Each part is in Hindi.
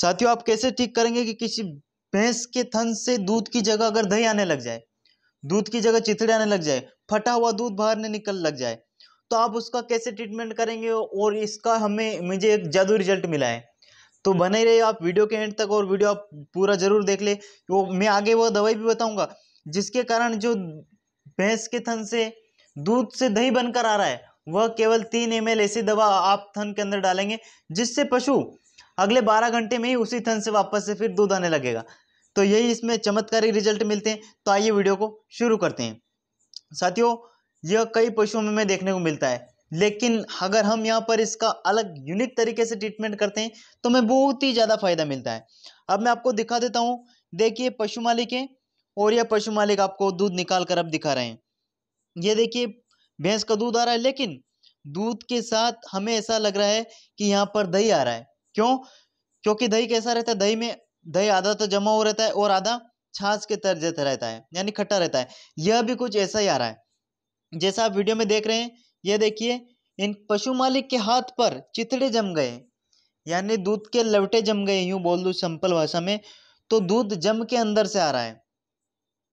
साथियों आप कैसे ठीक करेंगे कि किसी भैंस के थन से दूध की जगह अगर दही आने लग जाए दूध की जगह चिथड़े आने लग जाए फटा हुआ दूध बाहर ने निकल लग जाए तो आप उसका कैसे ट्रीटमेंट करेंगे और इसका हमें मुझे एक जादू रिजल्ट मिला है तो बने रहिए आप वीडियो के एंड तक और वीडियो आप पूरा जरूर देख ले वो मैं आगे वो दवाई भी बताऊंगा जिसके कारण जो भैंस के थन से दूध से दही बनकर आ रहा है वह केवल तीन एम ऐसी दवा आप थन के अंदर डालेंगे जिससे पशु अगले बारह घंटे में ही उसी थन से वापस से फिर दूध आने लगेगा तो यही इसमें चमत्कारी रिजल्ट मिलते हैं तो आइए वीडियो को शुरू करते हैं साथियों यह कई पशुओं में देखने को मिलता है लेकिन अगर हम यहाँ पर इसका अलग यूनिक तरीके से ट्रीटमेंट करते हैं तो हमें बहुत ही ज़्यादा फायदा मिलता है अब मैं आपको दिखा देता हूँ देखिए पशु मालिक है और यह पशु मालिक आपको दूध निकाल कर अब दिखा रहे हैं ये देखिए भैंस का दूध आ रहा है लेकिन दूध के साथ हमें ऐसा लग रहा है कि यहाँ पर दही आ रहा है क्यों क्योंकि दही कैसा रहता है दही में दही आधा तो जमा हो रहता है और आधा छाछ के जैसा रहता है यानी खट्टा रहता है यह भी कुछ ऐसा ही आ रहा है जैसा आप वीडियो में देख रहे हैं यह देखिए इन पशु मालिक के हाथ पर चितड़े जम गए यानी दूध के लवटे जम गए यूं बोल दू सिंपल भाषा में तो दूध जम के अंदर से आ रहा है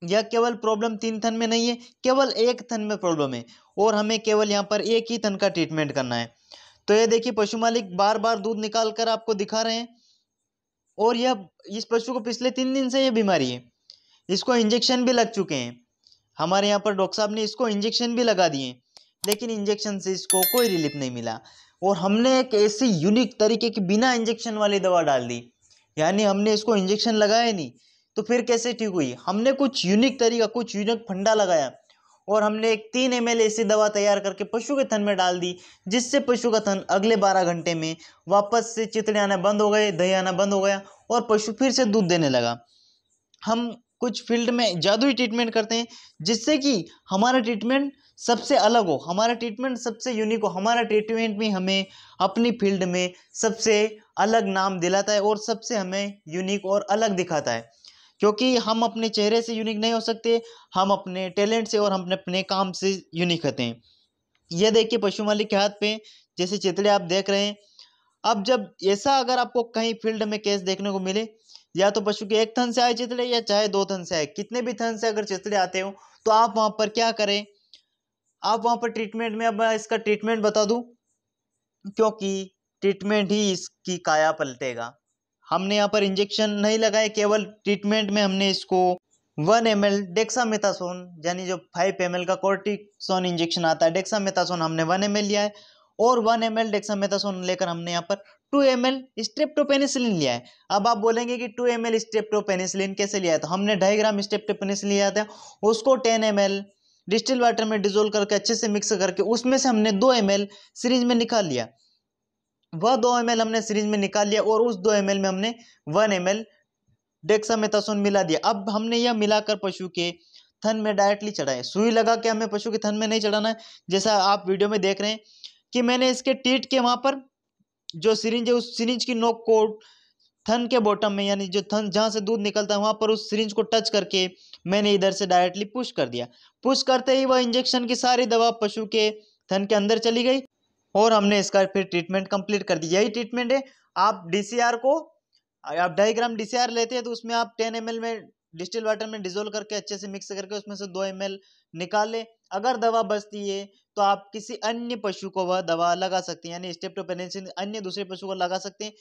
यह केवल प्रॉब्लम तीन थन में नहीं है केवल एक थन में प्रॉब्लम है और हमें केवल यहाँ पर एक ही थन का ट्रीटमेंट करना है तो ये देखिए पशु मालिक बार बार दूध निकाल कर आपको दिखा रहे हैं और यह इस पशु को पिछले तीन दिन से ये बीमारी है इसको इंजेक्शन भी लग चुके हैं हमारे यहाँ पर डॉक्टर साहब ने इसको इंजेक्शन भी लगा दिए लेकिन इंजेक्शन से इसको कोई रिलीफ नहीं मिला और हमने एक ऐसी यूनिक तरीके की बिना इंजेक्शन वाली दवा डाल दी यानी हमने इसको इंजेक्शन लगाया नहीं तो फिर कैसे ठीक हुई हमने कुछ यूनिक तरीका कुछ यूनिक फंडा लगाया और हमने एक तीन एम एल ऐसी दवा तैयार करके पशु के थन में डाल दी जिससे पशु का थन अगले बारह घंटे में वापस से चितड़े आना बंद हो गए दही आना बंद हो गया और पशु फिर से दूध देने लगा हम कुछ फील्ड में जादुई ट्रीटमेंट करते हैं जिससे कि हमारा ट्रीटमेंट सबसे अलग हो हमारा ट्रीटमेंट सबसे यूनिक हो हमारा ट्रीटमेंट भी हमें अपनी फील्ड में सबसे अलग नाम दिलाता है और सबसे हमें यूनिक और अलग दिखाता है क्योंकि हम अपने चेहरे से यूनिक नहीं हो सकते हम अपने टैलेंट से और हम अपने काम से यूनिक होते हैं यह देखिए पशु मालिक के हाथ पे जैसे चितड़े आप देख रहे हैं अब जब ऐसा अगर आपको कहीं फील्ड में केस देखने को मिले या तो पशु के एक थन से आए चितड़े या चाहे दो थन से आए कितने भी थन से अगर चितड़े आते हो तो आप वहाँ पर क्या करें आप वहाँ पर ट्रीटमेंट में अब इसका ट्रीटमेंट बता दूँ क्योंकि ट्रीटमेंट ही इसकी काया पलटेगा हमने यहाँ पर इंजेक्शन नहीं लगाए केवल ट्रीटमेंट में हमने इसको वन एम एल डेक्सामेथासोन यानी जो फाइव एम एल का कोर्टिकसोन इंजेक्शन आता है डेक्सामेथासोन हमने वन एम एल लिया है और वन एम एल डेक्सामेथासोन लेकर हमने यहाँ पर टू एम एल स्ट्रेप्टोपेनिसिलिन लिया है अब आप बोलेंगे कि टू एम एल स्ट्रेप्टोपेनिसिलिन कैसे लिया है तो हमने ढाई ग्राम स्ट्रेप्टोपेनिसिलिन लिया था उसको ten M L distil water में डिजोल्व करके अच्छे से मिक्स करके उसमें से हमने दो एम एल सीरीज में निकाल लिया वह दो एम हमने सीरीज में निकाल लिया और उस दो एम में हमने वन एम एल डेक्सामेथासोन मिला दिया अब हमने यह मिलाकर पशु के थन में डायरेक्टली चढ़ाए सुई लगा के हमें पशु के थन में नहीं चढ़ाना है जैसा आप वीडियो में देख रहे हैं कि मैंने इसके टीट के वहाँ पर जो सीरिंज है उस सिरिंज की नोक को थन के बॉटम में यानी जो थन जहाँ से दूध निकलता है वहाँ पर उस सिरिंज को टच करके मैंने इधर से डायरेक्टली पुश कर दिया पुश करते ही वह इंजेक्शन की सारी दवा पशु के थन के अंदर चली गई और हमने इसका फिर ट्रीटमेंट कंप्लीट कर दिया यही ट्रीटमेंट है आप डीसीआर को आप ढाई ग्राम डीसीआर लेते हैं तो उसमें आप टेन एम में डिस्टिल वाटर में डिजोल्व करके अच्छे से मिक्स करके उसमें से दो एम निकालें अगर दवा बचती है तो आप किसी अन्य पशु को वह दवा लगा सकते हैं यानी स्टेप्टोपेनेसिन अन्य दूसरे पशु को लगा सकते हैं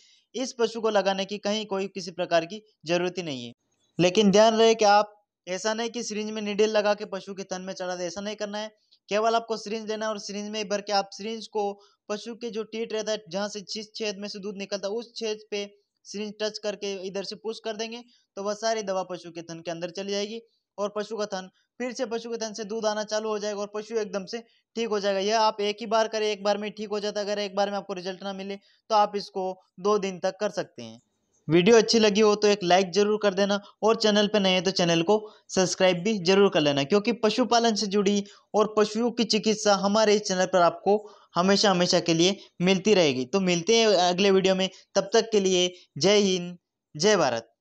इस पशु को लगाने की कहीं कोई किसी प्रकार की ज़रूरत ही नहीं है लेकिन ध्यान रहे कि आप ऐसा नहीं कि सिरिंज में निडिल लगा के पशु के तन में चढ़ा दे ऐसा नहीं करना है केवल आपको सिरिंज लेना और सिरिंज में भर के आप सिरिंज को पशु के जो टीट रहता है जहाँ से जिस छेद में से दूध निकलता है उस छेद पे सिरिंज टच करके इधर से पुश कर देंगे तो वह सारी दवा पशु के थन के अंदर चली जाएगी और पशु का थन फिर से पशु के थन से दूध आना चालू हो जाएगा और पशु एकदम से ठीक हो जाएगा यह आप एक ही बार करें एक बार में ठीक हो जाता है अगर एक बार में आपको रिजल्ट ना मिले तो आप इसको दो दिन तक कर सकते हैं वीडियो अच्छी लगी हो तो एक लाइक ज़रूर कर देना और चैनल पर नए हैं तो चैनल को सब्सक्राइब भी ज़रूर कर लेना क्योंकि पशुपालन से जुड़ी और पशुओं की चिकित्सा हमारे इस चैनल पर आपको हमेशा हमेशा के लिए मिलती रहेगी तो मिलते हैं अगले वीडियो में तब तक के लिए जय हिंद जय भारत